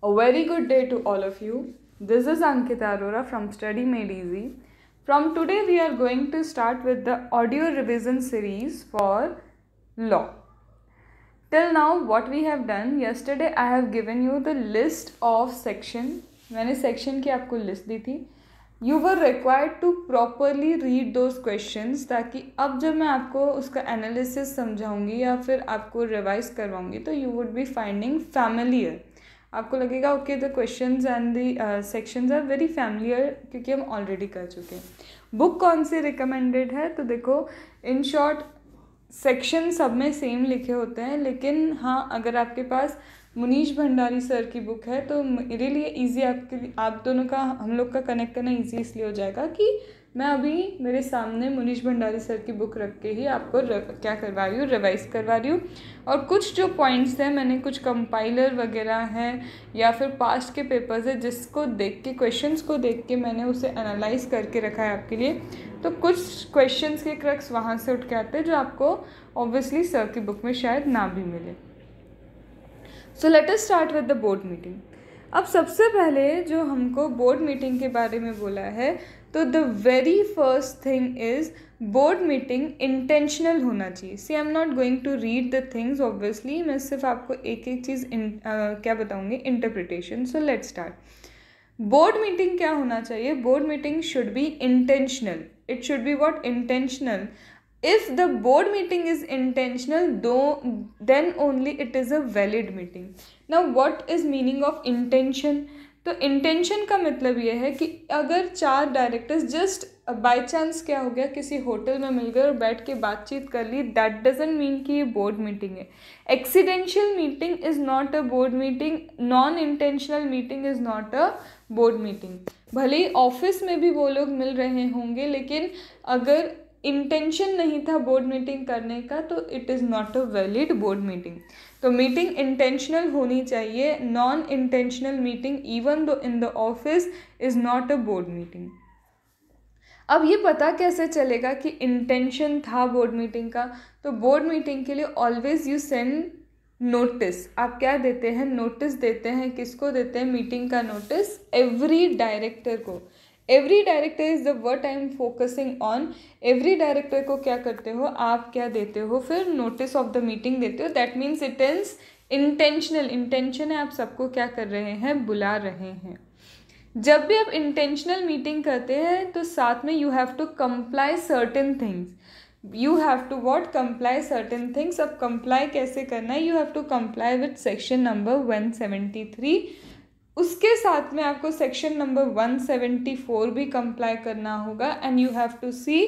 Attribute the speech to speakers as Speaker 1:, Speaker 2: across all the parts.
Speaker 1: A very good day to all of you. This is Ankita Arora from Study Made Easy. From today we are going to start with the audio revision series for law. Till now what we have done yesterday I have given you the list of section. मैंने section की आपको list दी थी you were required to properly read those question ताकि अब जब मैं आपको उसका एनालिसिस समझाऊंगी या फिर आपको रिवाइज करवाऊंगी तो you would be finding familiar आपको लगेगा okay the question and the sections are very familiar क्योंकि हम ऑलरेडी कर चुके हैं बुक कौन सी रिकमेंडेड है तो देखो इन शॉर्ट सेक्शन सब में सेम लिखे होते हैं लेकिन हाँ अगर आपके पास मुनीश भंडारी सर की बुक है तो मेरे लिए ईजी आपके आप दोनों का हम लोग का कनेक्ट करना ईजी इसलिए हो जाएगा कि मैं अभी मेरे सामने मुनीश भंडारी सर की बुक रख के ही आपको र, क्या करवा रही हूँ रिवाइज करवा रही हूँ और कुछ जो पॉइंट्स हैं मैंने कुछ कंपाइलर वगैरह हैं या फिर पास्ट के पेपर्स है जिसको देख के क्वेश्चंस को देख के मैंने उसे एनालाइज करके रखा है आपके लिए तो कुछ क्वेश्चंस के क्रक्स वहाँ से उठ के आते हैं जो आपको ऑब्वियसली सर की बुक में शायद ना भी मिले so let us start with the board meeting अब सबसे पहले जो हमको बोर्ड मीटिंग के बारे में बोला है तो the very first thing is board meeting intentional होना चाहिए see I am not going to read the things obviously मैं सिर्फ आपको एक एक चीज़ क्या बताऊँगी interpretation so let start board meeting क्या होना चाहिए board meeting should be intentional it should be what intentional if the board meeting is intentional though then only it is a valid meeting now what is meaning of intention तो intention का मतलब ये है कि अगर चार directors just by chance क्या हो गया किसी होटल में मिल गए और बैठ के बातचीत कर ली दैट डजेंट मीन कि ये बोर्ड मीटिंग है accidental meeting is not a board meeting non intentional meeting is not a board meeting भले ही ऑफिस में भी वो लोग मिल रहे होंगे लेकिन अगर इंटेंशन नहीं था बोर्ड मीटिंग करने का तो it is not a valid board meeting तो मीटिंग इंटेंशनल होनी चाहिए non intentional meeting even though in the office is not a board meeting अब ये पता कैसे चलेगा कि इंटेंशन था बोर्ड मीटिंग का तो बोर्ड मीटिंग के लिए ऑलवेज़ यू सेंड नोटिस आप क्या देते हैं नोटिस देते हैं किसको देते हैं मीटिंग का नोटिस एवरी डायरेक्टर को every director is the word I am focusing on every director को क्या करते हो आप क्या देते हो फिर नोटिस ऑफ द मीटिंग देते हो that means it is intentional intention है आप सबको क्या कर रहे हैं बुला रहे हैं जब भी आप इंटेंशनल मीटिंग करते हैं तो साथ में you have to comply certain things you have to what comply certain things अब कंप्लाई कैसे करना है you have to comply with section number one seventy three उसके साथ में आपको सेक्शन नंबर 174 भी कंप्लाई करना होगा and you have to see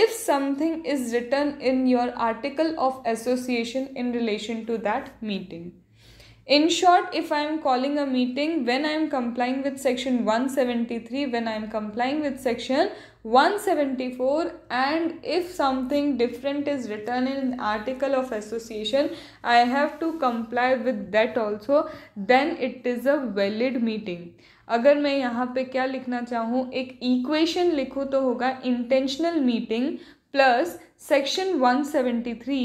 Speaker 1: if something is written in your article of association in relation to that meeting in short if I am calling a meeting when I am complying with section 173 when I am complying with section 174 and if something different is written in article of association i have to comply with that also then it is a valid meeting अगर मैं यहाँ पे क्या लिखना चाहूँ एक equation लिखूँ तो होगा intentional meeting plus section 173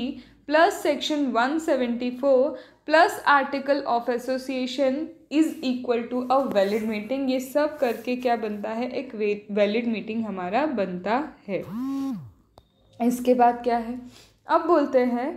Speaker 1: plus section 174 plus article of association is equal to a valid meeting ये सब करके क्या बनता है एक वैलिड मीटिंग हमारा बनता है इसके बाद क्या है अब बोलते हैं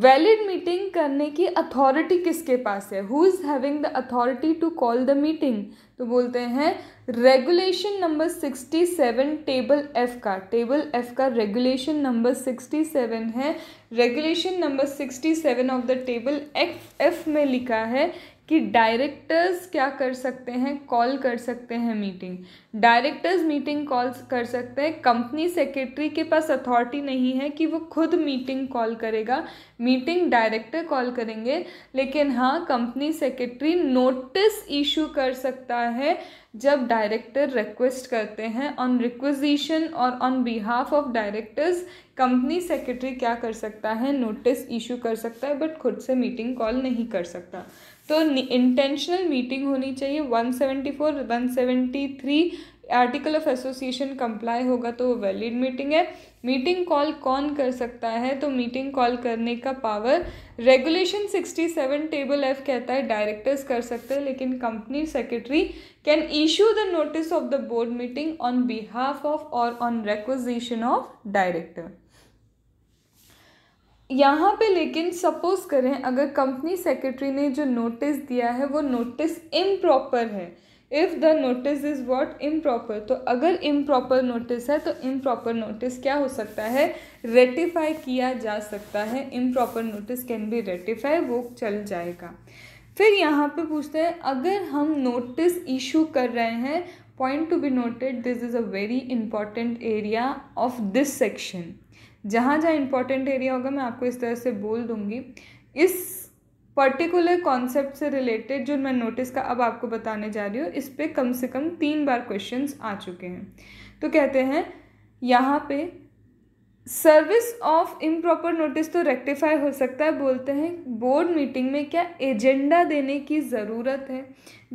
Speaker 1: वैलिड मीटिंग करने की अथॉरिटी किसके पास है who is having the authority to call the meeting तो बोलते हैं regulation number sixty seven table F का टेबल एफ़ का रेगुलेशन नंबर सिक्सटी सेवन है regulation number sixty seven of the table F F में लिखा है कि डायरेक्टर्स क्या कर सकते हैं कॉल कर सकते हैं मीटिंग डायरेक्टर्स मीटिंग कॉल कर सकते हैं कंपनी सेक्रेटरी के पास अथॉरिटी नहीं है कि वो खुद मीटिंग कॉल करेगा मीटिंग डायरेक्टर कॉल करेंगे लेकिन हाँ कंपनी सेक्रेटरी नोटिस इशू कर सकता है जब डायरेक्टर रिक्वेस्ट करते हैं ऑन रिक्वेजिशन और on behalf of directors company secretary क्या कर सकता है नोटिस इशू कर सकता है बट खुद से मीटिंग कॉल नहीं कर सकता तो इंटेंशनल मीटिंग होनी चाहिए 174, 173 आर्टिकल ऑफ एसोसिएशन कंप्लाई होगा तो वो वैलिड मीटिंग है मीटिंग कॉल कौन कर सकता है तो मीटिंग कॉल करने का पावर रेगुलेशन 67 टेबल एफ कहता है डायरेक्टर्स कर सकते हैं लेकिन company secretary can issue the notice of the board meeting on behalf of और ऑन रेक्विजिशन ऑफ डायरेक्टर यहाँ पे लेकिन सपोज करें अगर कंपनी सेक्रेटरी ने जो नोटिस दिया है वो नोटिस इम्प्रॉपर है if the notice is what improper तो अगर इम्प्रॉपर नोटिस है तो इम्प्रॉपर नोटिस क्या हो सकता है रेटिफाई किया जा सकता है improper notice can be ratify वो चल जाएगा फिर यहाँ पे पूछते हैं अगर हम नोटिस इशू कर रहे हैं point to be noted this is a very important area of this section जहाँ जहाँ इंपॉर्टेंट एरिया होगा मैं आपको इस तरह से बोल दूँगी इस पर्टिकुलर कॉन्सेप्ट से रिलेटेड जो मैं नोटिस का अब आपको बताने जा रही हूँ इस पर कम से कम तीन बार क्वेश्चन आ चुके हैं तो कहते हैं यहाँ पे सर्विस ऑफ इम्प्रॉपर नोटिस तो रेक्टिफाई हो सकता है बोलते हैं बोर्ड मीटिंग में क्या एजेंडा देने की ज़रूरत है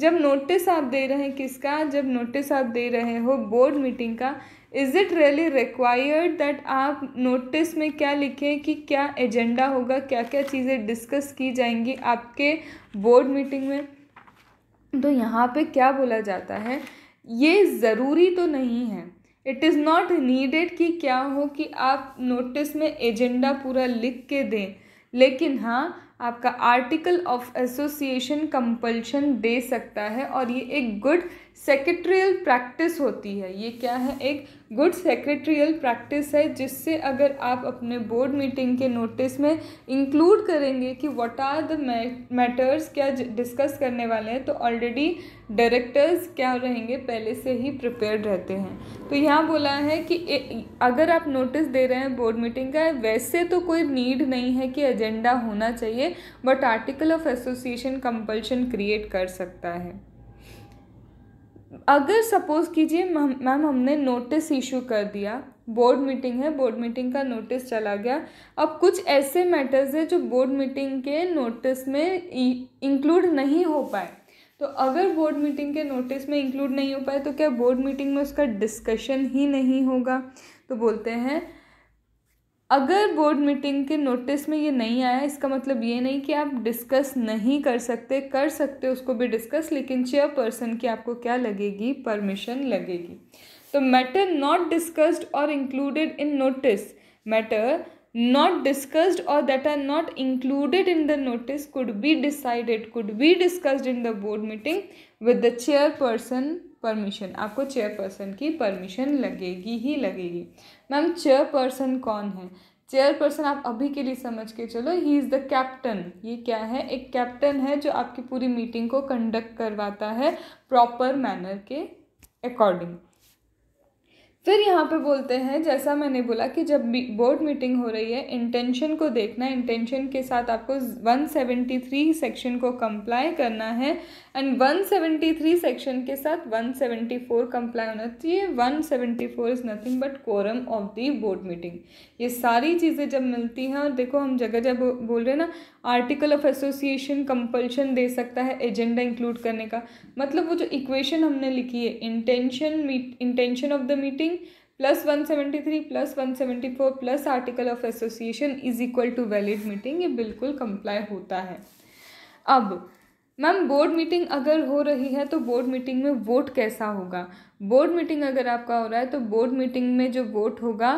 Speaker 1: जब नोटिस आप दे रहे हैं किसका जब नोटिस आप दे रहे हो बोर्ड मीटिंग का is it really required that आप नोटिस में क्या लिखें कि क्या एजेंडा होगा क्या क्या चीज़ें डिस्कस की जाएंगी आपके बोर्ड मीटिंग में तो यहाँ पे क्या बोला जाता है ये ज़रूरी तो नहीं है इट इज़ नॉट नीडेड कि क्या हो कि आप नोटिस में एजेंडा पूरा लिख के दें लेकिन हाँ आपका आर्टिकल ऑफ एसोसिएशन कंपल्शन दे सकता है और ये एक गुड सेक्रेटरियल प्रैक्टिस होती है ये क्या है एक गुड सेक्रेटरियल प्रैक्टिस है जिससे अगर आप अपने बोर्ड मीटिंग के नोटिस में इंक्लूड करेंगे कि व्हाट आर द मैटर्स क्या डिस्कस करने वाले हैं तो ऑलरेडी डायरेक्टर्स क्या रहेंगे पहले से ही प्रिपेयर्ड रहते हैं तो यहाँ बोला है कि ए, अगर आप नोटिस दे रहे हैं बोर्ड मीटिंग का वैसे तो कोई नीड नहीं है कि एजेंडा होना चाहिए but article of association compulsion create कर सकता है अगर सपोज़ कीजिए मैम हमने नोटिस इशू कर दिया बोर्ड मीटिंग है बोर्ड मीटिंग का नोटिस चला गया अब कुछ ऐसे मैटर्स है जो बोर्ड मीटिंग के नोटिस में इंक्लूड नहीं हो पाए तो अगर बोर्ड मीटिंग के नोटिस में इंक्लूड नहीं हो पाए तो क्या बोर्ड मीटिंग में उसका डिस्कशन ही नहीं होगा तो बोलते हैं अगर बोर्ड मीटिंग के नोटिस में ये नहीं आया इसका मतलब ये नहीं कि आप डिस्कस नहीं कर सकते कर सकते उसको भी डिस्कस लेकिन चेयरपर्सन की आपको क्या लगेगी परमिशन लगेगी तो मैटर नॉट डिस्कस्ड और included in notice matter not discussed और that are not included in the notice could be decided could be discussed in the board meeting with the chairperson permission आपको chairperson की परमिशन लगेगी ही लगेगी ma'am chairperson कौन है चेयरपर्सन आप अभी के लिए समझ के चलो ही इज़ द कैप्टन ये क्या है एक कैप्टन है जो आपकी पूरी मीटिंग को कंडक्ट करवाता है प्रॉपर मैनर के अकॉर्डिंग फिर यहाँ पे बोलते हैं जैसा मैंने बोला कि जब बोर्ड मीटिंग हो रही है इंटेंशन को देखना इंटेंशन के साथ आपको 173 सेक्शन को कंप्लाई करना है एंड 173 सेक्शन के साथ 174 कंप्लाई होना चाहिए 174 is nothing but quorum of the board meeting ये सारी चीज़ें जब मिलती हैं और देखो हम जगह जगह बोल रहे हैं ना आर्टिकल ऑफ एसोसिएशन कंपल्शन दे सकता है एजेंडा इंक्लूड करने का मतलब वो जो इक्वेशन हमने लिखी है intention meet intention of the meeting plus one seventy three plus one seventy four plus article of association is equal to valid meeting ये बिल्कुल कंप्लाई होता है अब मैम बोर्ड मीटिंग अगर हो रही है तो बोर्ड मीटिंग में वोट कैसा होगा बोर्ड मीटिंग अगर आपका हो रहा है तो बोर्ड मीटिंग में जो वोट होगा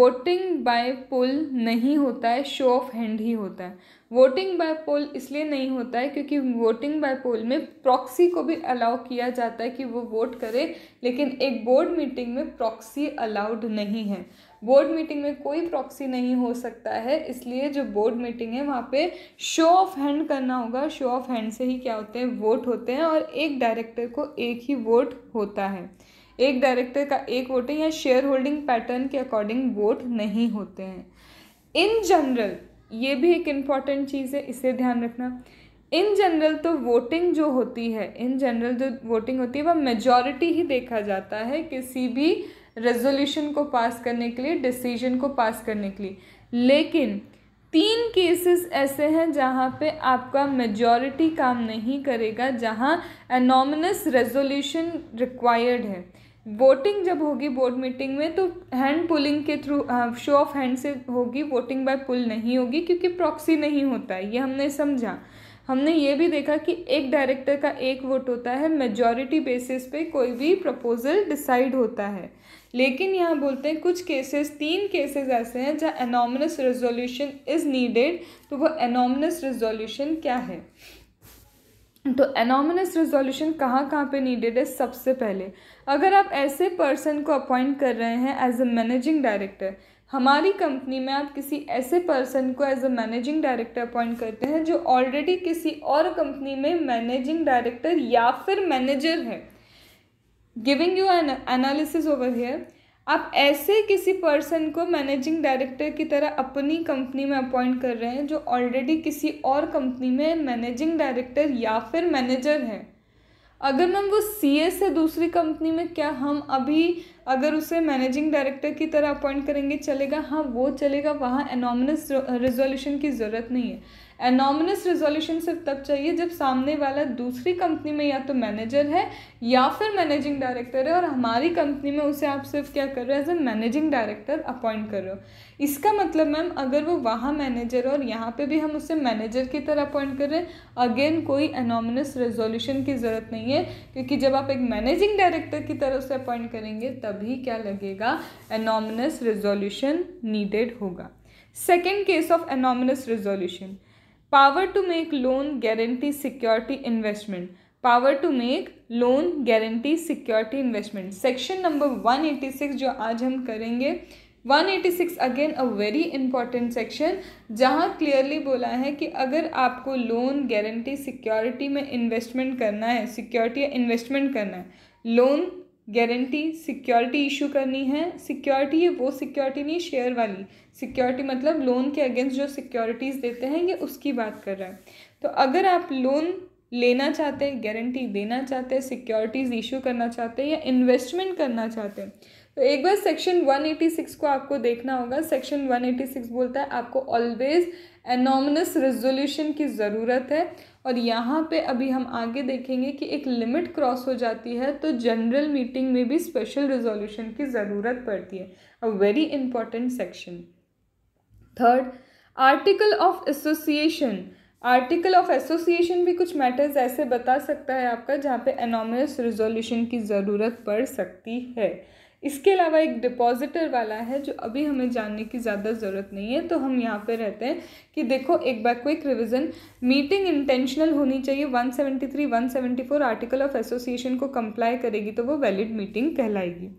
Speaker 1: वोटिंग बाय पुल नहीं होता है शो ऑफ हैंड ही होता है वोटिंग बाय पोल इसलिए नहीं होता है क्योंकि वोटिंग बाय पोल में प्रॉक्सी को भी अलाउ किया जाता है कि वो वोट करे लेकिन एक बोर्ड मीटिंग में प्रॉक्सी अलाउड नहीं है बोर्ड मीटिंग में कोई प्रॉक्सी नहीं हो सकता है इसलिए जो बोर्ड मीटिंग है वहाँ पे शो ऑफ हैंड करना होगा शो ऑफ हैंड से ही क्या होते हैं वोट होते हैं और एक डायरेक्टर को एक ही वोट होता है एक डायरेक्टर का एक वोट है या शेयर होल्डिंग पैटर्न के अकॉर्डिंग वोट नहीं होते हैं इन जनरल ये भी एक इम्पॉर्टेंट चीज़ है इसे ध्यान रखना इन जनरल तो वोटिंग जो होती है इन जनरल जो वोटिंग होती है वह मेजॉरिटी ही देखा जाता है किसी भी रेजोल्यूशन को पास करने के लिए डिसीजन को पास करने के लिए लेकिन तीन केसेस ऐसे हैं जहाँ पे आपका मेजॉरिटी काम नहीं करेगा जहाँ एनोमिनस रेजोल्यूशन रिक्वायर्ड है वोटिंग जब होगी बोर्ड मीटिंग में तो हैंड पुलिंग के थ्रू शो ऑफ हैंड से होगी वोटिंग बाय पुल नहीं होगी क्योंकि प्रॉक्सी नहीं होता है ये हमने समझा हमने ये भी देखा कि एक डायरेक्टर का एक वोट होता है मेजॉरिटी बेसिस पे कोई भी प्रपोजल डिसाइड होता है लेकिन यहाँ बोलते हैं कुछ केसेस तीन केसेस ऐसे हैं जहाँ एनॉमनस रेजोल्यूशन इज़ नीडेड तो वो एनॉमनस रेजोल्यूशन क्या है तो एनोमिनस रेजोल्यूशन कहाँ कहाँ पे नीडेड है सबसे पहले अगर आप ऐसे पर्सन को अपॉइंट कर रहे हैं एज अ मैनेजिंग डायरेक्टर हमारी कंपनी में आप किसी ऐसे पर्सन को as a managing director appoint करते हैं जो ऑलरेडी किसी और कंपनी में मैनेजिंग डायरेक्टर या फिर मैनेजर है giving you an analysis over here आप ऐसे किसी पर्सन को मैनेजिंग डायरेक्टर की तरह अपनी कंपनी में अपॉइंट कर रहे हैं जो ऑलरेडी किसी और कंपनी में मैनेजिंग डायरेक्टर या फिर मैनेजर हैं अगर मैम वो सी एस है दूसरी कंपनी में क्या हम अभी अगर उसे मैनेजिंग डायरेक्टर की तरह अपॉइंट करेंगे चलेगा हाँ वो चलेगा वहाँ एनॉमिनस रिजोल्यूशन की ज़रूरत नहीं है एनॉमिनस रिजोल्यूशन सिर्फ तब चाहिए जब सामने वाला दूसरी कंपनी में या तो मैनेजर है या फिर मैनेजिंग डायरेक्टर है और हमारी कंपनी में उसे आप सिर्फ क्या कर रहे हो as a managing director appoint कर रहे हो इसका मतलब मैम अगर वो वहाँ मैनेजर और यहाँ पे भी हम उसे मैनेजर की तरह अपॉइंट कर रहे हैं अगेन कोई एनॉमिनस रेजोल्यूशन की ज़रूरत नहीं है क्योंकि जब आप एक मैनेजिंग डायरेक्टर की तरह उसे अपॉइंट करेंगे तभी क्या लगेगा एनॉमिनस रेजोल्यूशन नीडेड होगा second case of unanimous resolution power to make loan guarantee security investment power to make loan guarantee security investment section number 186 जो आज हम करेंगे 186 again a very important section जहाँ क्लियरली बोला है कि अगर आपको लोन गारंटी सिक्योरिटी में इन्वेस्टमेंट करना है सिक्योरिटी या इन्वेस्टमेंट करना है लोन गारंटी सिक्योरिटी इशू करनी है सिक्योरिटी ये वो सिक्योरिटी नहीं शेयर वाली सिक्योरिटी मतलब लोन के अगेंस्ट जो सिक्योरिटीज़ देते हैं ये उसकी बात कर रहा है तो अगर आप लोन लेना चाहते हैं गारंटी देना चाहते हैं सिक्योरिटीज़ इशू करना चाहते हैं या इन्वेस्टमेंट करना चाहते हैं तो एक बार सेक्शन 186 को आपको देखना होगा सेक्शन 186 बोलता है आपको ऑलवेज एनॉमनस रेजोल्यूशन की ज़रूरत है और यहाँ पे अभी हम आगे देखेंगे कि एक लिमिट क्रॉस हो जाती है तो जनरल मीटिंग में भी स्पेशल रिजोल्यूशन की ज़रूरत पड़ती है a very important section third article of association article of association भी कुछ मैटर्स ऐसे बता सकता है आपका जहाँ पे एनोमस रिजोल्यूशन की ज़रूरत पड़ सकती है इसके अलावा एक डिपॉजिटर वाला है जो अभी हमें जानने की ज़्यादा ज़रूरत नहीं है तो हम यहाँ पे रहते हैं कि देखो एक बार क्विक रिविज़न मीटिंग इंटेंशनल होनी चाहिए 173 174 आर्टिकल ऑफ एसोसिएशन को कंप्लाई करेगी तो वो वैलिड मीटिंग कहलाएगी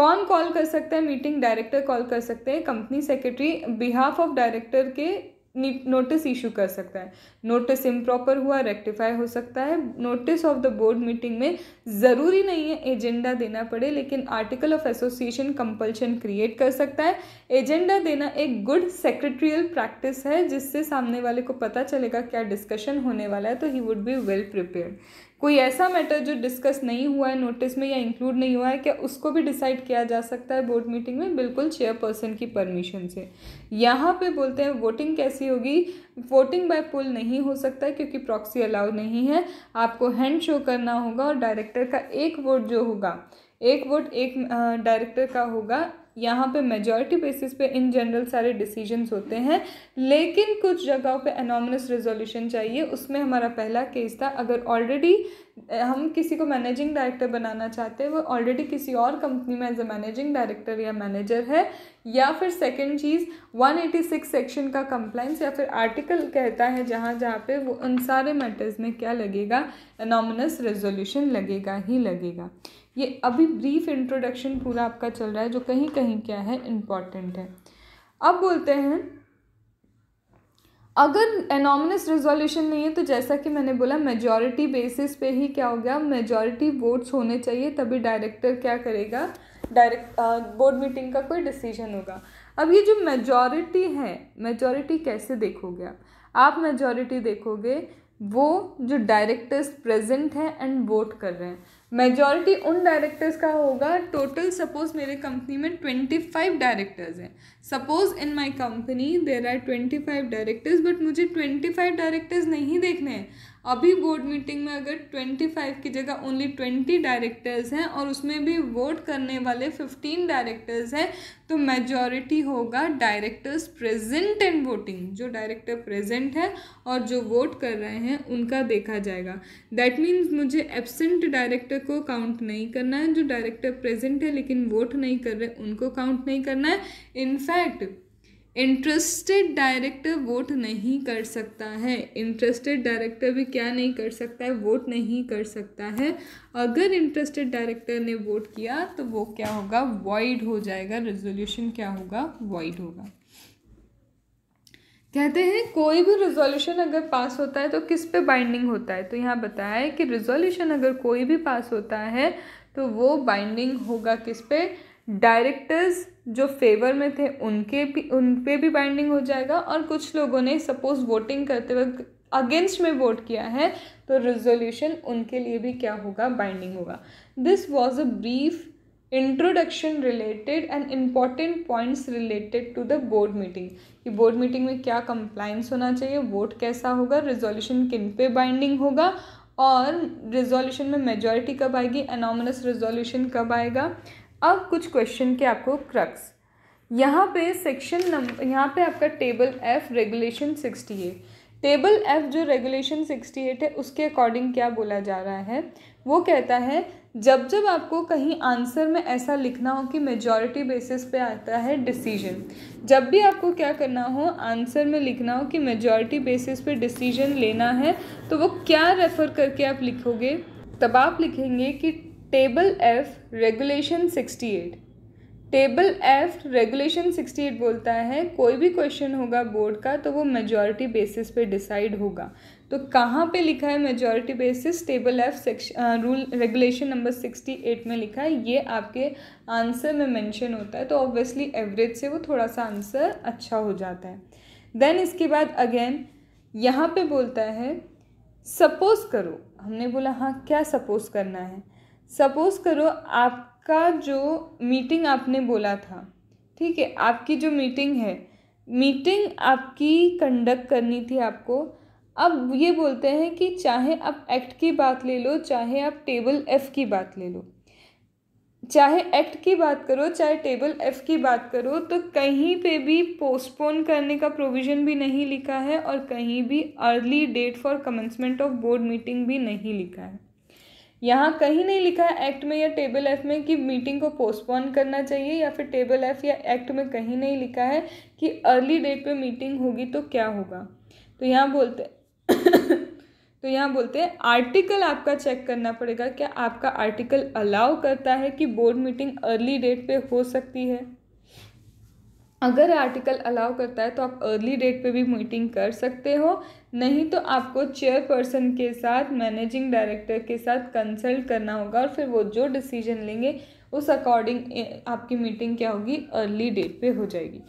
Speaker 1: कौन कॉल कर सकता है मीटिंग डायरेक्टर कॉल कर सकते हैं company secretary behalf of director के नोटिस इशू कर सकता है नोटिस इम्प्रॉपर हुआ रेक्टिफाई हो सकता है notice of the board meeting में ज़रूरी नहीं है एजेंडा देना पड़े लेकिन article of association compulsion create कर सकता है एजेंडा देना एक गुड सेक्रेटरियल प्रैक्टिस है जिससे सामने वाले को पता चलेगा क्या डिस्कशन होने वाला है तो he would be well prepare कोई ऐसा मैटर जो डिस्कस नहीं हुआ है नोटिस में या इंक्लूड नहीं हुआ है क्या उसको भी डिसाइड किया जा सकता है बोर्ड मीटिंग में बिल्कुल चेयरपर्सन की परमिशन से यहाँ पे बोलते हैं वोटिंग कैसी होगी वोटिंग बाय पुल नहीं हो सकता क्योंकि प्रॉक्सी अलाउ नहीं है आपको हैंड शो करना होगा और डायरेक्टर का एक वोट जो होगा एक वोट एक डायरेक्टर का होगा यहाँ पे मेजॉरिटी बेसिस पे इन जनरल सारे डिसीजंस होते हैं लेकिन कुछ जगहों पे अनोमिनस रेजोल्यूशन चाहिए उसमें हमारा पहला केस था अगर ऑलरेडी हम किसी को मैनेजिंग डायरेक्टर बनाना चाहते हैं वो ऑलरेडी किसी और कंपनी में एज अ मैनेजिंग डायरेक्टर या मैनेजर है या फिर सेकेंड चीज़ 186 सेक्शन का कंप्लाइंस या फिर आर्टिकल कहता है जहाँ जहाँ पे वो उन सारे मैटर्स में क्या लगेगा अनोमनस रेजोल्यूशन लगेगा ही लगेगा ये अभी ब्रीफ इंट्रोडक्शन पूरा आपका चल रहा है जो कहीं कहीं क्या है इम्पॉर्टेंट है अब बोलते हैं अगर एनोमिनस रेजोल्यूशन नहीं है तो जैसा कि मैंने बोला मेजॉरिटी बेसिस पे ही क्या हो गया मेजॉरिटी वोट्स होने चाहिए तभी डायरेक्टर क्या करेगा डायरेक्ट बोर्ड मीटिंग का कोई डिसीजन होगा अब ये जो मेजॉरिटी है मेजॉरिटी कैसे देखोगे आप आप मेजॉरिटी देखोगे वो जो डायरेक्टर्स प्रेजेंट हैं एंड वोट कर रहे हैं मेजॉरिटी उन डायरेक्टर्स का होगा टोटल सपोज मेरे कंपनी में ट्वेंटी फाइव डायरेक्टर्स हैं suppose in my company there are twenty five directors but मुझे ट्वेंटी फाइव डायरेक्टर्स नहीं देखने हैं अभी बोर्ड मीटिंग में अगर ट्वेंटी फाइव की जगह ओनली ट्वेंटी डायरेक्टर्स हैं और उसमें भी वोट करने वाले फिफ्टीन डायरेक्टर्स हैं तो मेजॉरिटी होगा डायरेक्टर्स प्रेजेंट इन वोटिंग जो डायरेक्टर प्रेजेंट है और जो वोट कर रहे हैं उनका देखा जाएगा दैट मीन्स मुझे एबसेंट डायरेक्टर को काउंट नहीं करना है जो डायरेक्टर प्रेजेंट है लेकिन वोट नहीं कर रहे उनको काउंट नहीं करना है इनफैक्ट इंटरेस्टेड डायरेक्टर वोट नहीं कर सकता है इंटरेस्टेड डायरेक्टर भी क्या नहीं कर सकता है वोट नहीं कर सकता है अगर इंटरेस्टेड डायरेक्टर ने वोट किया तो वो क्या होगा वॉइड हो जाएगा रेजोल्यूशन क्या होगा वॉइड होगा कहते हैं कोई भी रिजोल्यूशन अगर पास होता है तो किस पे बाइंडिंग होता है तो यहाँ बताया है कि रिजोल्यूशन अगर कोई भी पास होता है तो वो बाइंडिंग होगा किस पे डायरेक्टर्स जो फेवर में थे उनके भी उन पर भी बाइंडिंग हो जाएगा और कुछ लोगों ने सपोज वोटिंग करते वक्त अगेंस्ट में वोट किया है तो रिजोल्यूशन उनके लिए भी क्या होगा बाइंडिंग होगा this was a brief introduction related and important points related to the board meeting कि बोर्ड मीटिंग में क्या कंप्लाइंस होना चाहिए वोट कैसा होगा रिजोल्यूशन किन पे बाइंडिंग होगा और रिजोल्यूशन में मेजॉरिटी कब आएगी एनॉमनस रिजोल्यूशन कब आएगा अब कुछ क्वेश्चन के आपको क्रक्स यहाँ पे सेक्शन नंबर यहाँ पे आपका table F regulation sixty eight table F जो रेगुलेशन सिक्सटी एट है उसके अकॉर्डिंग क्या बोला जा रहा है वो कहता है जब जब आपको कहीं आंसर में ऐसा लिखना हो कि मेजॉरिटी बेसिस पे आता है डिसीजन जब भी आपको क्या करना हो आंसर में लिखना हो कि मेजॉरिटी बेसिस पे डिसीजन लेना है तो वो क्या रेफ़र करके आप लिखोगे तब आप लिखेंगे कि table F regulation sixty eight table F regulation sixty eight बोलता है कोई भी क्वेश्चन होगा बोर्ड का तो वो मेजॉरिटी बेसिस पे डिसाइड होगा तो कहाँ पे लिखा है majority basis table F section rule regulation number sixty eight में लिखा है ये आपके आंसर में मेंशन होता है तो ऑब्वियसली एवरेज से वो थोड़ा सा आंसर अच्छा हो जाता है देन इसके बाद अगेन यहाँ पे बोलता है सपोज़ करो हमने बोला हाँ क्या सपोज़ करना है सपोज़ करो आपका जो मीटिंग आपने बोला था ठीक है आपकी जो मीटिंग है मीटिंग आपकी कंडक्ट करनी थी आपको अब ये बोलते हैं कि चाहे आप एक्ट की बात ले लो चाहे आप टेबल एफ़ की बात ले लो चाहे एक्ट की बात करो चाहे टेबल एफ़ की बात करो तो कहीं पे भी पोस्टपोन करने का प्रोविज़न भी नहीं लिखा है और कहीं भी early date for commencement of board meeting भी नहीं लिखा है यहाँ कहीं नहीं लिखा है एक्ट में या टेबल एफ में कि मीटिंग को पोस्टपोन करना चाहिए या फिर टेबल एफ या एक्ट में कहीं नहीं लिखा है कि अर्ली डेट पे मीटिंग होगी तो क्या होगा तो यहाँ बोलते तो यहाँ बोलते हैं आर्टिकल आपका चेक करना पड़ेगा क्या आपका आर्टिकल अलाउ करता है कि बोर्ड मीटिंग अर्ली डेट पे हो सकती है अगर आर्टिकल अलाउ करता है तो आप अर्ली डेट पे भी मीटिंग कर सकते हो नहीं तो आपको चेयरपर्सन के साथ मैनेजिंग डायरेक्टर के साथ कंसल्ट करना होगा और फिर वो जो डिसीजन लेंगे उस अकॉर्डिंग आपकी मीटिंग क्या होगी अर्ली डेट पे हो जाएगी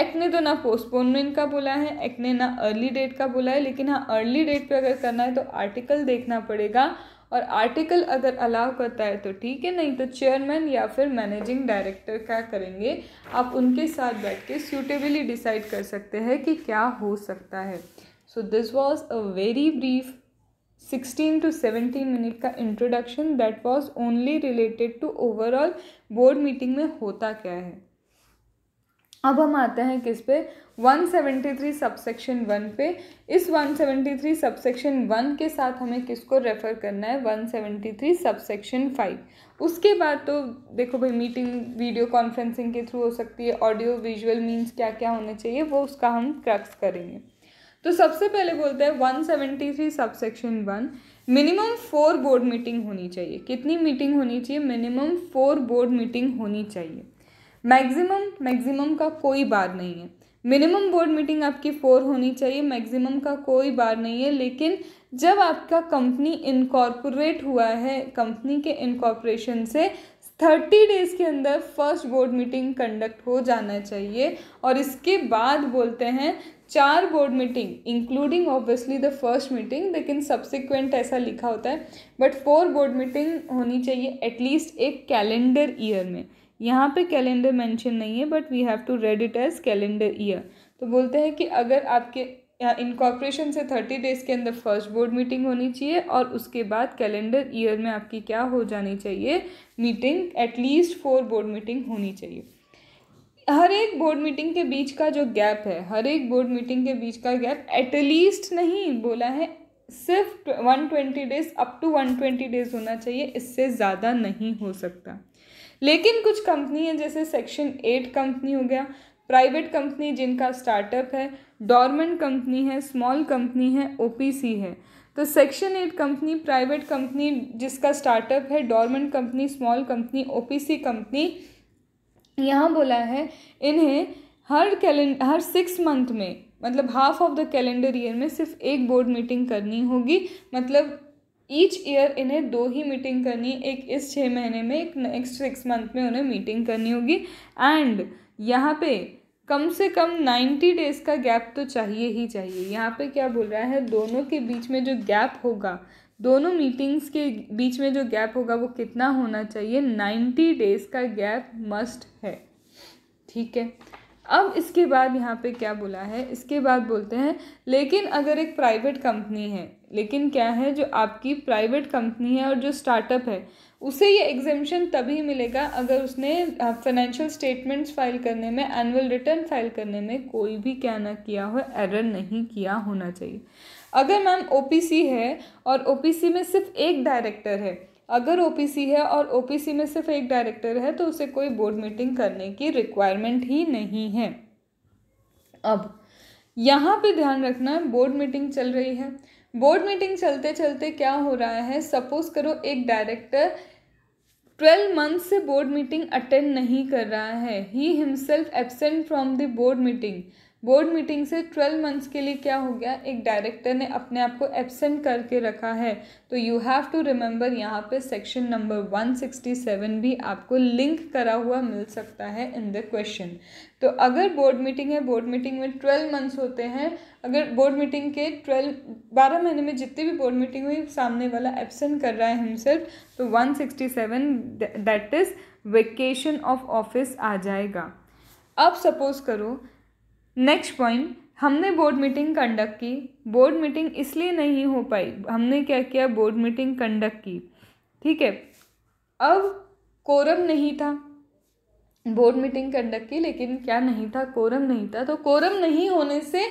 Speaker 1: एक्ट ने तो ना पोस्टपोनमेंट का बोला है एक्ट ने ना अर्ली डेट का बोला है लेकिन हाँ अर्ली डेट पे अगर करना है तो आर्टिकल देखना पड़ेगा और आर्टिकल अगर अलाउ करता है तो ठीक है नहीं तो चेयरमैन या फिर मैनेजिंग डायरेक्टर क्या करेंगे आप उनके साथ बैठ के सूटेबली डिसाइड कर सकते हैं कि क्या हो सकता है so this was a very brief sixteen to seventeen minute का introduction that was only related to overall board meeting में होता क्या है अब हम आते हैं किस पे 173 सबसेक्शन वन पे इस 173 सबसेक्शन वन के साथ हमें किसको रेफ़र करना है 173 सबसेक्शन फाइव उसके बाद तो देखो भाई मीटिंग वीडियो कॉन्फ्रेंसिंग के थ्रू हो सकती है ऑडियो विजुअल मीन्स क्या क्या होने चाहिए वो उसका हम क्रक्स करेंगे तो सबसे पहले बोलते हैं one seventy three subsection one minimum four board meeting होनी चाहिए कितनी मीटिंग होनी चाहिए मिनिमम फोर बोर्ड मीटिंग होनी चाहिए मैक्सिमम मैक्सिमम का कोई बार नहीं है मिनिमम बोर्ड मीटिंग आपकी फोर होनी चाहिए मैक्सिमम का कोई बार नहीं है लेकिन जब आपका कंपनी इनकॉर्पोरेट हुआ है कंपनी के इनकॉर्पोरेशन से थर्टी डेज़ के अंदर फर्स्ट बोर्ड मीटिंग कंडक्ट हो जाना चाहिए और इसके बाद बोलते हैं चार board meeting including obviously the first meeting लेकिन सब्सिक्वेंट ऐसा लिखा होता है बट फोर बोर्ड मीटिंग होनी चाहिए एटलीस्ट एक कैलेंडर ईयर में यहाँ पे कैलेंडर मेंशन नहीं है but we have to read it as calendar year तो बोलते हैं कि अगर आपके इनकॉर्पोरेशन से थर्टी डेज़ के अंदर फर्स्ट बोर्ड मीटिंग होनी चाहिए और उसके बाद कैलेंडर ईयर में आपकी क्या हो जानी चाहिए meeting at least four board meeting होनी चाहिए हर एक बोर्ड मीटिंग के बीच का जो गैप है हर एक बोर्ड मीटिंग के बीच का गैप एटलीस्ट नहीं बोला है सिर्फ one twenty days up to one twenty days होना चाहिए इससे ज़्यादा नहीं हो सकता लेकिन कुछ कंपनी है जैसे सेक्शन एट कंपनी हो गया प्राइवेट कंपनी जिनका स्टार्टअप है डॉर्मेंट कंपनी है स्मॉल कंपनी है ओ है तो section eight company private company जिसका स्टार्टअप है dormant company small company O company यहाँ बोला है इन्हें हर कैलेंडर हर सिक्स मंथ में मतलब half of the calendar year में सिर्फ एक बोर्ड मीटिंग करनी होगी मतलब ईच ईयर इन्हें दो ही मीटिंग करनी एक इस छः महीने में एक नेक्स्ट सिक्स मंथ में उन्हें मीटिंग करनी होगी एंड यहाँ पे कम से कम नाइन्टी डेज़ का गैप तो चाहिए ही चाहिए यहाँ पे क्या बोल रहा है दोनों के बीच में जो गैप होगा दोनों मीटिंग्स के बीच में जो गैप होगा वो कितना होना चाहिए नाइन्टी डेज़ का गैप मस्ट है ठीक है अब इसके बाद यहाँ पे क्या बोला है इसके बाद बोलते हैं लेकिन अगर एक प्राइवेट कंपनी है लेकिन क्या है जो आपकी प्राइवेट कंपनी है और जो स्टार्टअप है उसे ये एग्जेम्पन तभी मिलेगा अगर उसने फाइनेंशियल स्टेटमेंट्स फाइल करने में एनुअल रिटर्न फाइल करने में कोई भी क्या ना किया हो एरर नहीं किया होना चाहिए अगर मैम ओ है और ओ में सिर्फ एक डायरेक्टर है अगर ओ है और ओ में सिर्फ एक डायरेक्टर है तो उसे कोई बोर्ड मीटिंग करने की रिक्वायरमेंट ही नहीं है अब यहाँ पे ध्यान रखना बोर्ड मीटिंग चल रही है बोर्ड मीटिंग चलते चलते क्या हो रहा है सपोज़ करो एक डायरेक्टर ट्वेल्व मंथ से बोर्ड मीटिंग अटेंड नहीं कर रहा है ही himself absent from the board meeting board meeting से ट्वेल्व मंथ्स के लिए क्या हो गया एक डायरेक्टर ने अपने आप को एबसेंट करके रखा है तो यू हैव टू रिमेंबर यहाँ पे section number one sixty seven भी आपको लिंक करा हुआ मिल सकता है इन द क्वेश्चन तो अगर बोर्ड मीटिंग है बोर्ड मीटिंग में ट्वेल्व मंथ्स होते हैं अगर बोर्ड मीटिंग के ट्वेल्व बारह महीने में जितनी भी बोर्ड मीटिंग हुई सामने वाला एबसेंट कर रहा है हिमसेल्फ तो one sixty seven that is vacation of office आ जाएगा अब सपोज़ करो नेक्स्ट पॉइंट हमने बोर्ड मीटिंग कंडक्ट की बोर्ड मीटिंग इसलिए नहीं हो पाई हमने क्या किया बोर्ड मीटिंग कंडक्ट की ठीक है अब कोरम नहीं था बोर्ड मीटिंग कंडक्ट की लेकिन क्या नहीं था कोरम नहीं था तो कोरम नहीं होने से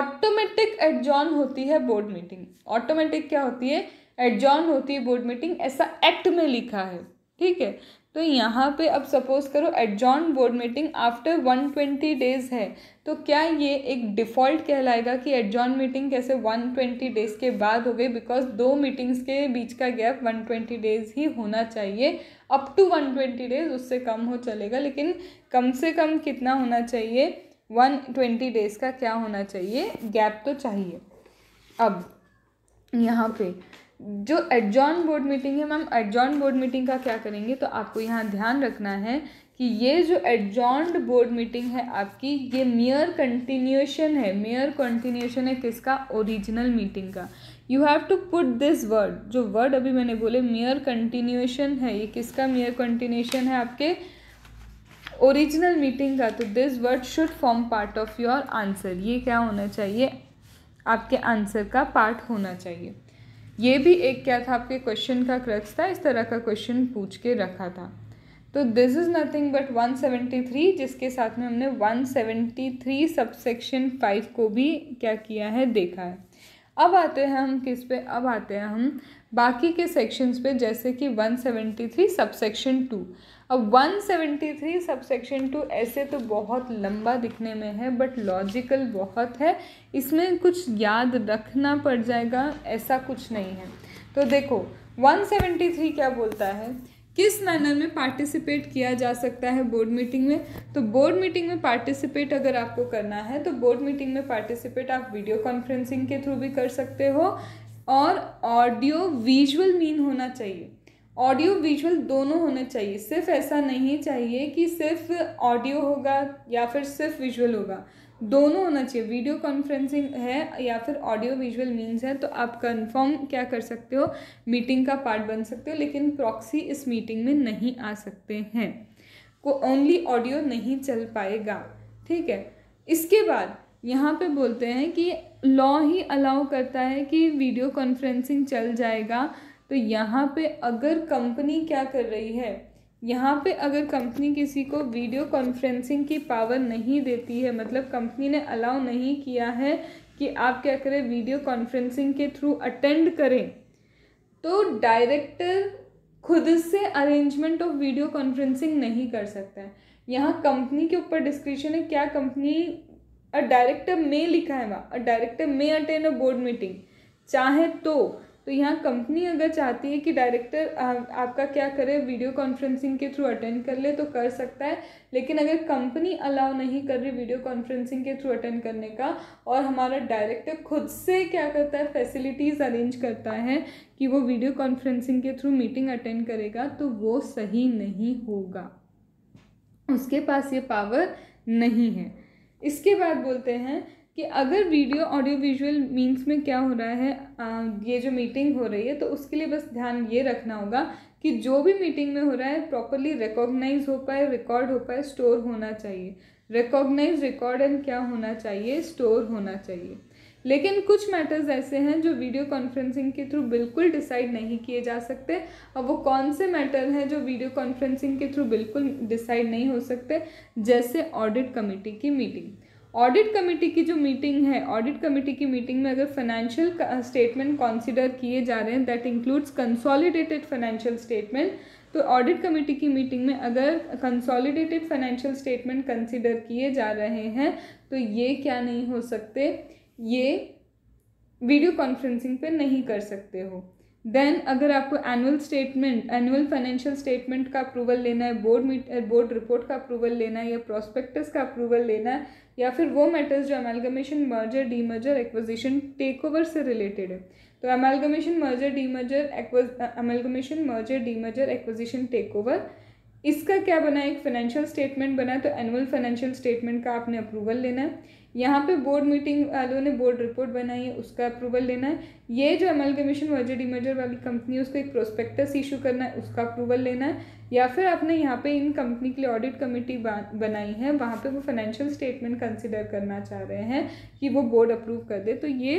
Speaker 1: ऑटोमेटिक एडजॉन होती है बोर्ड मीटिंग ऑटोमेटिक क्या होती है एडजॉन होती है बोर्ड मीटिंग ऐसा एक्ट में लिखा है ठीक है तो यहाँ पे अब सपोज़ करो adjourn board meeting after one twenty days है तो क्या ये एक डिफ़ॉल्ट कहलाएगा कि एडजॉन मीटिंग कैसे वन ट्वेंटी डेज़ के बाद हो गई बिकॉज दो मीटिंग्स के बीच का गैप वन ट्वेंटी डेज़ ही होना चाहिए up to one twenty days उससे कम हो चलेगा लेकिन कम से कम कितना होना चाहिए वन ट्वेंटी डेज़ का क्या होना चाहिए गैप तो चाहिए अब यहाँ पे जो एडजॉन बोर्ड मीटिंग है मैम एडजॉन बोर्ड मीटिंग का क्या करेंगे तो आपको यहाँ ध्यान रखना है कि ये जो एडजॉन्ड बोर्ड मीटिंग है आपकी ये मेयर कंटिन्यूएशन है मेयर कंटिन्यूएशन है किसका ओरिजिनल मीटिंग का you have to put this word जो वर्ड अभी मैंने बोले मेयर कंटिन्यूएशन है ये किसका मेयर कंटिन्यूएशन है आपके ओरिजिनल मीटिंग का तो this word should form part of your answer ये क्या होना चाहिए आपके आंसर का पार्ट होना चाहिए ये भी एक क्या था आपके क्वेश्चन का क्रक्स था इस तरह का क्वेश्चन पूछ के रखा था तो दिस इज़ नथिंग बट 173 जिसके साथ में हमने 173 सबसेक्शन फाइव को भी क्या किया है देखा है अब आते हैं हम किस पे अब आते हैं हम बाकी के सेक्शंस पे जैसे कि 173 सबसेक्शन टू अब 173 सबसेक्शन टू ऐसे तो बहुत लंबा दिखने में है बट लॉजिकल बहुत है इसमें कुछ याद रखना पड़ जाएगा ऐसा कुछ नहीं है तो देखो 173 क्या बोलता है किस मैनर में पार्टिसिपेट किया जा सकता है बोर्ड मीटिंग में तो बोर्ड मीटिंग में पार्टिसिपेट अगर आपको करना है तो बोर्ड मीटिंग में पार्टिसिपेट आप वीडियो कॉन्फ्रेंसिंग के थ्रू भी कर सकते हो और ऑडियो विजुअल मीन होना चाहिए ऑडियो विजुअल दोनों होने चाहिए सिर्फ ऐसा नहीं चाहिए कि सिर्फ ऑडियो होगा या फिर सिर्फ विजुअल होगा दोनों होना चाहिए वीडियो कॉन्फ्रेंसिंग है या फिर ऑडियो विजुअल मीन्स है तो आप कंफर्म क्या कर सकते हो मीटिंग का पार्ट बन सकते हो लेकिन प्रॉक्सी इस मीटिंग में नहीं आ सकते हैं को ओनली ऑडियो नहीं चल पाएगा ठीक है इसके बाद यहाँ पे बोलते हैं कि लॉ ही अलाउ करता है कि वीडियो कॉन्फ्रेंसिंग चल जाएगा तो यहाँ पे अगर कंपनी क्या कर रही है यहाँ पे अगर कंपनी किसी को वीडियो कॉन्फ्रेंसिंग की पावर नहीं देती है मतलब कंपनी ने अलाउ नहीं किया है कि आप क्या करें वीडियो कॉन्फ्रेंसिंग के थ्रू अटेंड करें तो डायरेक्टर खुद से अरेंजमेंट ऑफ वीडियो कॉन्फ्रेंसिंग नहीं कर सकता है यहाँ कंपनी के ऊपर डिस्क्रिप्शन है क्या कंपनी अ डायरेक्टर में लिखा है वहाँ अ डायरेक्टर में अटेंड अ बोर्ड मीटिंग चाहे तो तो यहाँ कंपनी अगर चाहती है कि डायरेक्टर आपका क्या करे वीडियो कॉन्फ्रेंसिंग के थ्रू अटेंड कर ले तो कर सकता है लेकिन अगर कंपनी अलाउ नहीं कर रही वीडियो कॉन्फ्रेंसिंग के थ्रू अटेंड करने का और हमारा डायरेक्टर खुद से क्या करता है फैसिलिटीज़ अरेंज करता है कि वो वीडियो कॉन्फ्रेंसिंग के थ्रू मीटिंग अटेंड करेगा तो वो सही नहीं होगा उसके पास ये पावर नहीं है इसके बाद बोलते हैं कि अगर वीडियो ऑडियो विजुअल मीन्स में क्या हो रहा है आ, ये जो मीटिंग हो रही है तो उसके लिए बस ध्यान ये रखना होगा कि जो भी मीटिंग में हो रहा है प्रॉपरली रिकॉग्नाइज हो पाए रिकॉर्ड हो पाए स्टोर होना चाहिए रिकॉग्नाइज रिकॉर्ड एंड क्या होना चाहिए स्टोर होना चाहिए लेकिन कुछ मैटर्स ऐसे हैं जो वीडियो कॉन्फ्रेंसिंग के थ्रू बिल्कुल डिसाइड नहीं किए जा सकते और वो कौन से मैटर हैं जो वीडियो कॉन्फ्रेंसिंग के थ्रू बिल्कुल डिसाइड नहीं हो सकते जैसे ऑडिट कमेटी की मीटिंग ऑडिट कमेटी की जो मीटिंग है ऑडिट कमेटी की मीटिंग में अगर फाइनेंशियल स्टेटमेंट कॉन्सिडर किए जा रहे हैं that includes consolidated financial statement तो ऑडिट कमेटी की मीटिंग में अगर कंसोलिडेटेड फाइनेंशियल स्टेटमेंट कंसिडर किए जा रहे हैं तो ये क्या नहीं हो सकते ये वीडियो कॉन्फ्रेंसिंग पे नहीं कर सकते हो देन अगर आपको annual statement annual financial statement का अप्रूवल लेना है बोर्ड मीट बोर्ड रिपोर्ट का अप्रूवल लेना है या प्रोस्पेक्टस का अप्रूवल लेना है या फिर वो मैटर्स जो amalgamation merger demerger acquisition take over से रिलेटेड है तो amalgamation merger merger acquis amalgamation merger demerger acquisition take over इसका क्या बना एक फाइनेंशियल स्टेटमेंट बना तो एनुअल फाइनेंशियल स्टेटमेंट का आपने अप्रूवल लेना है यहाँ पे बोर्ड मीटिंग वालों ने बोर्ड रिपोर्ट बनाई है उसका अप्रूवल लेना है ये जो कमीशन मर्जर डिमर्जर वाली कंपनी है उसको एक प्रोस्पेक्टस इशू करना है उसका अप्रूवल लेना है या फिर आपने यहाँ पे इन कंपनी के लिए ऑडिट कमेटी बनाई है वहाँ पे वो फाइनेंशियल स्टेटमेंट कंसिडर करना चाह रहे हैं कि वो बोर्ड अप्रूव कर दे तो ये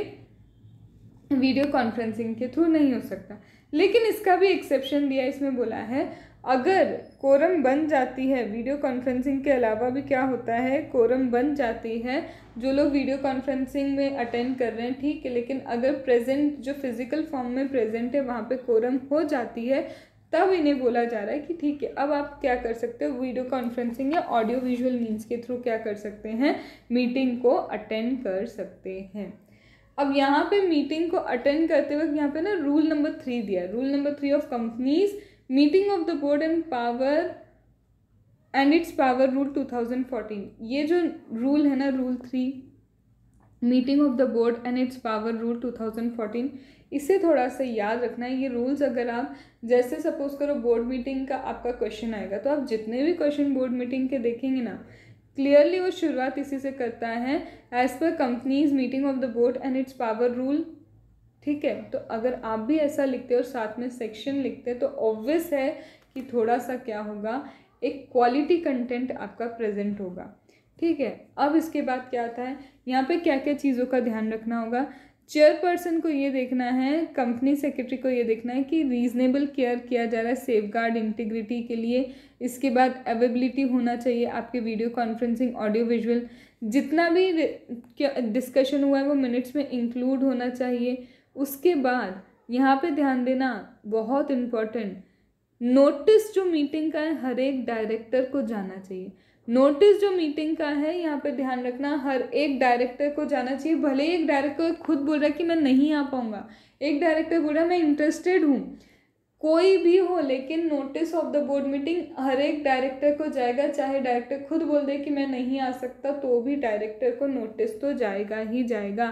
Speaker 1: वीडियो कॉन्फ्रेंसिंग के थ्रू नहीं हो सकता लेकिन इसका भी एक्सेप्शन दिया इसमें बोला है अगर कोरम बन जाती है वीडियो कॉन्फ्रेंसिंग के अलावा भी क्या होता है कोरम बन जाती है जो लोग वीडियो कॉन्फ्रेंसिंग में अटेंड कर रहे हैं ठीक है लेकिन अगर प्रेजेंट जो फिज़िकल फॉर्म में प्रेजेंट है वहाँ पे कोरम हो जाती है तब इन्हें बोला जा रहा है कि ठीक है अब आप क्या कर सकते हो वीडियो कॉन्फ्रेंसिंग या ऑडियो विजुअल मीन्स के थ्रू क्या कर सकते हैं मीटिंग को अटेंड कर सकते हैं अब यहाँ पे मीटिंग को अटेंड करते वक्त यहाँ पे ना रूल नंबर थ्री दिया rule number three of companies meeting of the board and power and its power rule 2014 ये जो रूल है ना rule three meeting of the board and its power rule 2014 इसे थोड़ा सा याद रखना है ये रूल्स अगर आप जैसे सपोज करो बोर्ड मीटिंग का आपका क्वेश्चन आएगा तो आप जितने भी क्वेश्चन बोर्ड मीटिंग के देखेंगे ना क्लियरली वो शुरुआत इसी से करता है as per companies meeting of the board and its power rule ठीक है तो अगर आप भी ऐसा लिखते हो साथ में सेक्शन लिखते तो ऑब्वियस है कि थोड़ा सा क्या होगा एक क्वालिटी कंटेंट आपका प्रेजेंट होगा ठीक है अब इसके बाद क्या आता है यहाँ पे क्या क्या चीज़ों का ध्यान रखना होगा चेयरपर्सन को ये देखना है कंपनी सेक्रेटरी को ये देखना है कि रीजनेबल केयर किया जा रहा है सेफ गार्ड इंटीग्रिटी के लिए इसके बाद अवेबिलिटी होना चाहिए आपके वीडियो कॉन्फ्रेंसिंग ऑडियो विजुअल जितना भी डिस्कशन हुआ है वो मिनट्स में इंक्लूड होना चाहिए उसके बाद यहाँ पे ध्यान देना बहुत इम्पॉर्टेंट नोटिस जो मीटिंग का है हर एक डायरेक्टर को जाना चाहिए नोटिस जो मीटिंग का है यहाँ पे ध्यान रखना हर एक डायरेक्टर को जाना चाहिए भले एक डायरेक्टर खुद बोल रहा है कि मैं नहीं आ पाऊँगा एक डायरेक्टर बोल रहा है मैं इंटरेस्टेड हूँ कोई भी हो लेकिन notice of the board meeting हर एक डायरेक्टर को जाएगा चाहे डायरेक्टर खुद बोल दे कि मैं नहीं आ सकता तो भी डायरेक्टर को नोटिस तो जाएगा ही जाएगा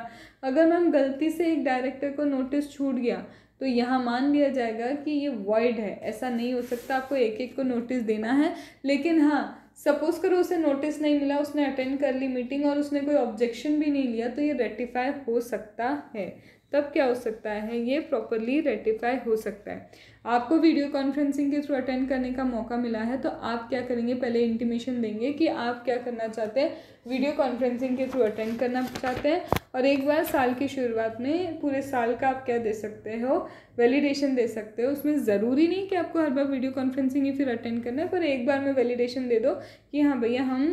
Speaker 1: अगर मैम गलती से एक डायरेक्टर को नोटिस छूट गया तो यहाँ मान लिया जाएगा कि ये वॉइड है ऐसा नहीं हो सकता आपको एक एक को नोटिस देना है लेकिन हाँ सपोज करो उसे नोटिस नहीं मिला उसने अटेंड कर ली मीटिंग और उसने कोई ऑब्जेक्शन भी नहीं लिया तो ये रेटिफाई हो सकता है तब क्या हो सकता है ये प्रॉपरली रेटिफाई हो सकता है आपको वीडियो कॉन्फ्रेंसिंग के थ्रू अटेंड करने का मौका मिला है तो आप क्या करेंगे पहले इंटीमेशन देंगे कि आप क्या करना चाहते हैं वीडियो कॉन्फ्रेंसिंग के थ्रू अटेंड करना चाहते हैं और एक बार साल की शुरुआत में पूरे साल का आप क्या दे सकते हो वैलिडेशन दे सकते हो उसमें ज़रूरी नहीं कि आपको हर बार वीडियो कॉन्फ्रेंसिंग ही फिर अटेंड करना है पर एक बार में वैलिडेशन दे दो कि हाँ भैया हम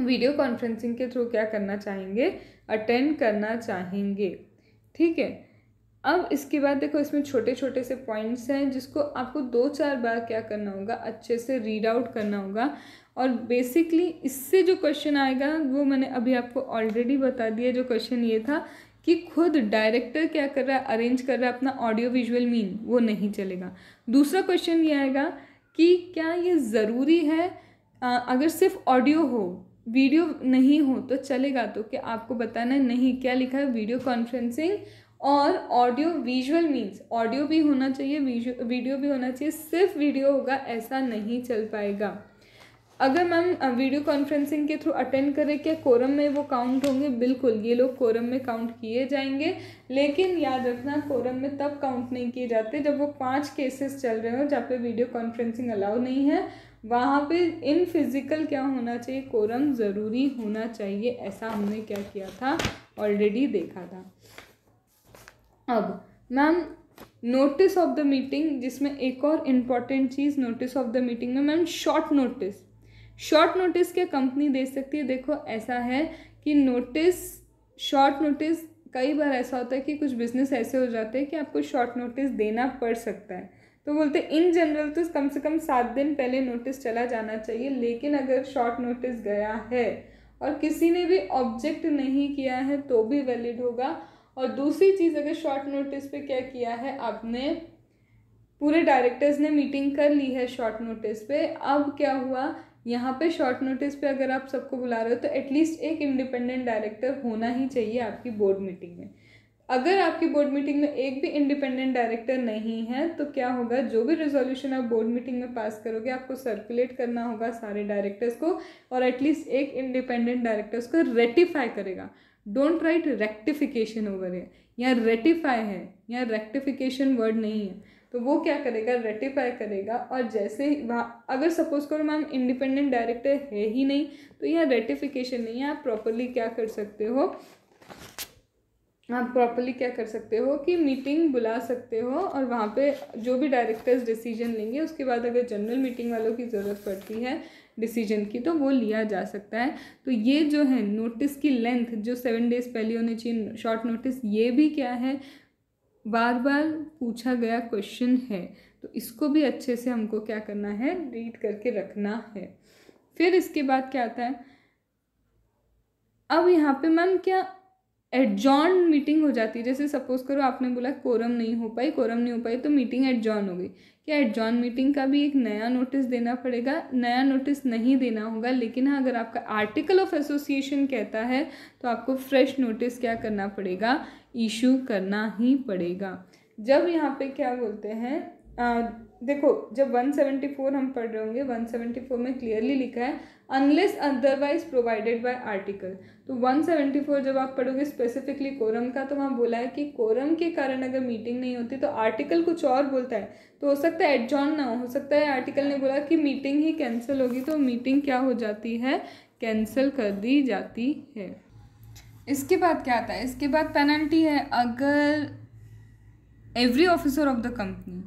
Speaker 1: वीडियो कॉन्फ्रेंसिंग के थ्रू क्या करना चाहेंगे अटेंड करना चाहेंगे ठीक है अब इसके बाद देखो इसमें छोटे छोटे से पॉइंट्स हैं जिसको आपको दो चार बार क्या करना होगा अच्छे से रीड आउट करना होगा और बेसिकली इससे जो क्वेश्चन आएगा वो मैंने अभी आपको ऑलरेडी बता दिया जो क्वेश्चन ये था कि खुद डायरेक्टर क्या कर रहा है अरेंज कर रहा है अपना ऑडियो विजुअल मीन वो नहीं चलेगा दूसरा क्वेश्चन ये आएगा कि क्या ये ज़रूरी है अगर सिर्फ ऑडियो हो वीडियो नहीं हो तो चलेगा तो कि आपको बताना नहीं क्या लिखा है वीडियो कॉन्फ्रेंसिंग और ऑडियो विजुअल मीन्स ऑडियो भी होना चाहिए वीडियो भी होना चाहिए सिर्फ वीडियो होगा ऐसा नहीं चल पाएगा अगर मैम वीडियो कॉन्फ्रेंसिंग के थ्रू अटेंड करें क्या कोरम में वो काउंट होंगे बिल्कुल ये लोग कोरम में काउंट किए जाएंगे लेकिन याद रखना कोरम में तब काउंट नहीं किए जाते जब वो पांच केसेस चल रहे हो जहाँ पे वीडियो कॉन्फ्रेंसिंग अलाउ नहीं है वहाँ पे इन फिज़िकल क्या होना चाहिए कोरम ज़रूरी होना चाहिए ऐसा हमने क्या किया था ऑलरेडी देखा था अब ma'am notice of the meeting जिसमें एक और इम्पॉर्टेंट चीज़ नोटिस ऑफ द मीटिंग में ma'am short notice short notice क्या कंपनी दे सकती है देखो ऐसा है कि नोटिस शॉर्ट नोटिस कई बार ऐसा होता है कि कुछ बिजनेस ऐसे हो जाते हैं कि आपको शॉर्ट नोटिस देना पड़ सकता है तो बोलते इन जनरल तो कम से कम सात दिन पहले नोटिस चला जाना चाहिए लेकिन अगर शॉर्ट नोटिस गया है और किसी ने भी ऑब्जेक्ट नहीं किया है तो भी वैलिड होगा और दूसरी चीज़ अगर शॉर्ट नोटिस पे क्या किया है आपने पूरे डायरेक्टर्स ने मीटिंग कर ली है शॉर्ट नोटिस पे अब क्या हुआ यहाँ पे शॉर्ट नोटिस पे अगर आप सबको बुला रहे हो तो एटलीस्ट एक इंडिपेंडेंट डायरेक्टर होना ही चाहिए आपकी बोर्ड मीटिंग में अगर आपकी बोर्ड मीटिंग में एक भी इंडिपेंडेंट डायरेक्टर नहीं है तो क्या होगा जो भी रेजोल्यूशन आप बोर्ड मीटिंग में पास करोगे आपको सर्कुलेट करना होगा सारे डायरेक्टर्स को और एटलीस्ट एक इंडिपेंडेंट डायरेक्टर उसको रेटिफाई करेगा डोंट राइट रेक्टिफिकेशन ओवर है यहाँ रेटिफाई है यहाँ रेक्टिफिकेशन वर्ड नहीं है तो वो क्या करेगा रेटिफाई करेगा और जैसे ही वहाँ अगर सपोज करो मैम इंडिपेंडेंट डायरेक्टर है ही नहीं तो यहाँ रेटिफिकेशन नहीं है आप प्रॉपरली क्या कर सकते हो आप प्रॉपरली क्या कर सकते हो कि मीटिंग बुला सकते हो और वहाँ पे जो भी डायरेक्टर्स डिसीजन लेंगे उसके बाद अगर जनरल मीटिंग वालों की ज़रूरत पड़ती है डिसीजन की तो वो लिया जा सकता है तो ये जो है नोटिस की लेंथ जो सेवन डेज़ पहले होनी चाहिए शॉर्ट नोटिस ये भी क्या है बार बार पूछा गया क्वेश्चन है तो इसको भी अच्छे से हमको क्या करना है रीड करके रखना है फिर इसके बाद क्या आता है अब यहाँ पे मैम क्या एडजॉन मीटिंग हो जाती है जैसे सपोज करो आपने बोला कोरम नहीं हो पाई कोरम नहीं हो पाई तो मीटिंग एडजॉन हो गई क्या एडजॉन मीटिंग का भी एक नया नोटिस देना पड़ेगा नया नोटिस नहीं देना होगा लेकिन हाँ अगर आपका आर्टिकल ऑफ एसोसिएशन कहता है तो आपको फ्रेश नोटिस क्या करना पड़ेगा इशू करना ही पड़ेगा जब यहाँ पे क्या बोलते हैं देखो जब 174 हम पढ़ रहे होंगे 174 में क्लियरली लिखा है unless otherwise provided by article तो 174 जब आप पढ़ोगे स्पेसिफिकली कोरम का तो वहाँ बोला है कि कोरम के कारण अगर मीटिंग नहीं होती तो आर्टिकल कुछ और बोलता है तो हो सकता है एडजॉन ना हो हो सकता है आर्टिकल ने बोला कि मीटिंग ही कैंसिल होगी तो मीटिंग क्या हो जाती है कैंसिल कर दी जाती है इसके बाद क्या आता है इसके बाद पेनल्टी है अगर every officer of the company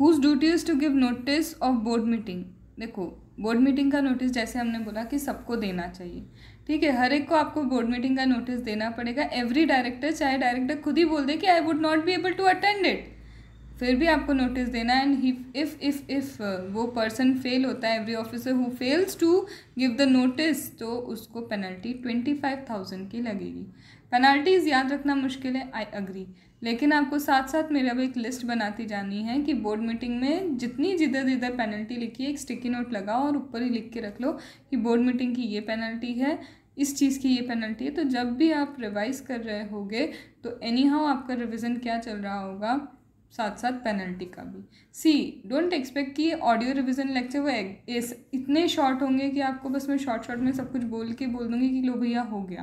Speaker 1: whose duty is to give notice of board meeting देखो बोर्ड मीटिंग का नोटिस जैसे हमने बोला कि सबको देना चाहिए ठीक है हर एक को आपको बोर्ड मीटिंग का नोटिस देना पड़ेगा एवरी डायरेक्टर चाहे डायरेक्टर खुद ही बोल दे कि I would not be able to attend it फिर भी आपको नोटिस देना and he if if if वो पर्सन फेल होता है every officer who fails to give the notice तो उसको पेनल्टी ट्वेंटी फाइव थाउजेंड की लगेगी पेनल्टीज़ याद रखना मुश्किल है आई अग्री लेकिन आपको साथ साथ मेरे अब एक लिस्ट बनाती जानी है कि बोर्ड मीटिंग में जितनी जिधर जिधर पेनल्टी लिखी है एक स्टिकी नोट लगाओ और ऊपर ही लिख के रख लो कि बोर्ड मीटिंग की ये पेनल्टी है इस चीज़ की ये पेनल्टी है तो जब भी आप रिवाइज़ कर रहे होगे तो एनी हाउ आपका रिविज़न क्या चल रहा होगा साथ साथ पेनल्टी का भी सी डोंट एक्सपेक्ट कि ऑडियो रिविजन लेक्चर वो इतने शॉर्ट होंगे कि आपको बस मैं शॉर्ट शॉर्ट में सब कुछ बोल के बोल दूँगी कि लो भैया हो गया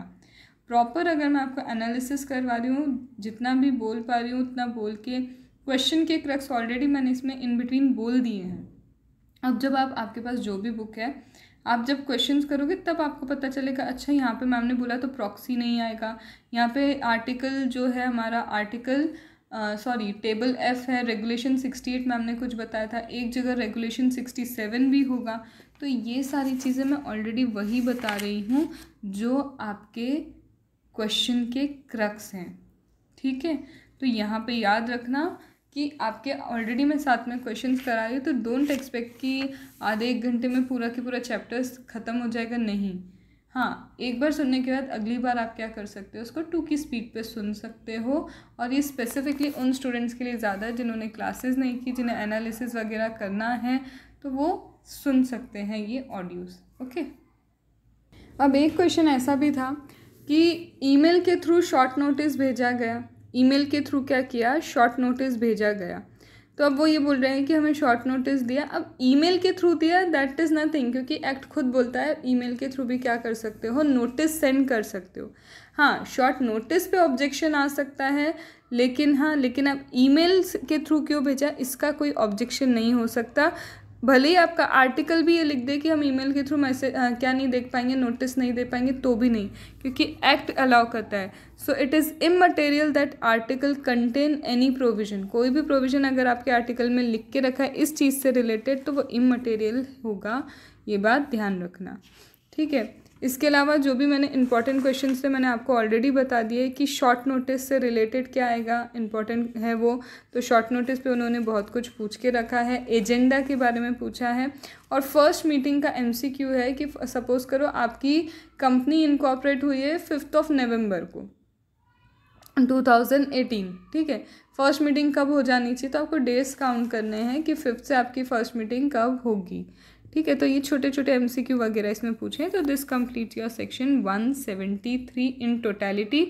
Speaker 1: प्रॉपर अगर मैं आपको एनालिसिस करवा रही हूँ जितना भी बोल पा रही हूँ उतना बोल के क्वेश्चन के क्रक्स ऑलरेडी मैंने इसमें इन बिटवीन बोल दिए हैं अब जब आप आपके पास जो भी बुक है आप जब क्वेश्चंस करोगे तब आपको पता चलेगा अच्छा यहाँ पे मैम ने बोला तो प्रॉक्सी नहीं आएगा यहाँ पे आर्टिकल जो है हमारा आर्टिकल सॉरी टेबल एफ़ है रेगुलेशन सिक्सटी एट मैम ने कुछ बताया था एक जगह रेगुलेशन सिक्सटी सेवन भी होगा तो ये सारी चीज़ें मैं ऑलरेडी वही बता रही हूँ जो आपके क्वेश्चन के क्रक्स हैं ठीक है तो यहाँ पे याद रखना कि आपके ऑलरेडी मैं साथ में क्वेश्चन करा रही हूँ तो डोंट एक्सपेक्ट कि आधे एक घंटे में पूरा के पूरा चैप्टर्स ख़त्म हो जाएगा नहीं हाँ एक बार सुनने के बाद अगली बार आप क्या कर सकते हो उसको टू की स्पीड पे सुन सकते हो और ये स्पेसिफिकली उन स्टूडेंट्स के लिए ज़्यादा जिन्होंने क्लासेस नहीं की जिन्हें एनालिसिस वगैरह करना है तो वो सुन सकते हैं ये ऑडियोज़ ओके अब एक क्वेश्चन ऐसा भी था कि ईमेल के थ्रू शॉर्ट नोटिस भेजा गया ईमेल के थ्रू क्या किया शॉर्ट नोटिस भेजा गया तो अब वो ये बोल रहे हैं कि हमें शॉर्ट नोटिस दिया अब ईमेल के थ्रू दिया दैट इज़ नथिंग क्योंकि एक्ट खुद बोलता है ईमेल के थ्रू भी क्या कर सकते हो नोटिस सेंड कर सकते हो हाँ शॉर्ट नोटिस पे ऑब्जेक्शन आ सकता है लेकिन हाँ लेकिन अब ईमेल के थ्रू क्यों भेजा इसका कोई ऑब्जेक्शन नहीं हो सकता भले ही आपका आर्टिकल भी ये लिख दे कि हम ईमेल के थ्रू मैसेज क्या नहीं देख पाएंगे नोटिस नहीं दे पाएंगे तो भी नहीं क्योंकि एक्ट अलाउ करता है so it is immaterial that article contain any provision कोई भी प्रोविजन अगर आपके आर्टिकल में लिख के रखा है इस चीज़ से रिलेटेड तो वो इम मटेरियल होगा ये बात ध्यान रखना ठीक है इसके अलावा जो भी मैंने इंपॉर्टेंट क्वेश्चन थे मैंने आपको ऑलरेडी बता दिए कि शॉर्ट नोटिस से रिलेटेड क्या आएगा इंपॉर्टेंट है वो तो शॉर्ट नोटिस पे उन्होंने बहुत कुछ पूछ के रखा है एजेंडा के बारे में पूछा है और फर्स्ट मीटिंग का एमसीक्यू है कि सपोज़ करो आपकी कंपनी इनकॉपरेट हुई है फिफ्थ ऑफ नवम्बर को 2018 ठीक है फर्स्ट मीटिंग कब हो जानी चाहिए तो आपको डेज काउंट करने हैं कि फिफ्थ से आपकी फ़र्स्ट मीटिंग कब होगी ठीक है तो ये छोटे छोटे एम वगैरह इसमें पूछे तो this complete your section three in totality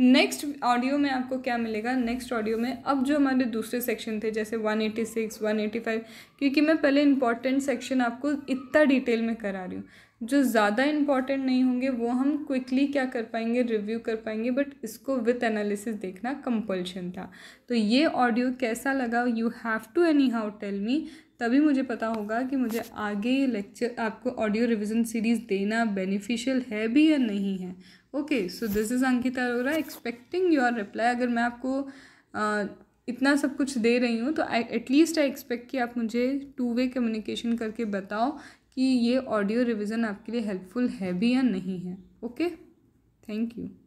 Speaker 1: next audio में आपको क्या मिलेगा नेक्स्ट ऑडियो में अब जो हमारे दूसरे सेक्शन थे जैसे 186, 185 क्योंकि मैं पहले इंपॉर्टेंट सेक्शन आपको इतना डिटेल में करा रही हूँ जो ज़्यादा इंपॉर्टेंट नहीं होंगे वो हम क्विकली क्या कर पाएंगे रिव्यू कर पाएंगे बट इसको विथ एनालिसिस देखना कंपल्शन था तो ये ऑडियो कैसा लगा you have to anyhow tell me तभी मुझे पता होगा कि मुझे आगे लेक्चर आपको ऑडियो रिविज़न सीरीज़ देना बेनिफिशियल है भी या नहीं है okay so this is Ankita Arora expecting your reply अगर मैं आपको uh, इतना सब कुछ दे रही हूँ तो आई एटलीस्ट आई एक्सपेक्ट कि आप मुझे टू वे कम्युनिकेशन करके बताओ कि ये ऑडियो रिविज़न आपके लिए हेल्पफुल है भी या नहीं है ओके थैंक यू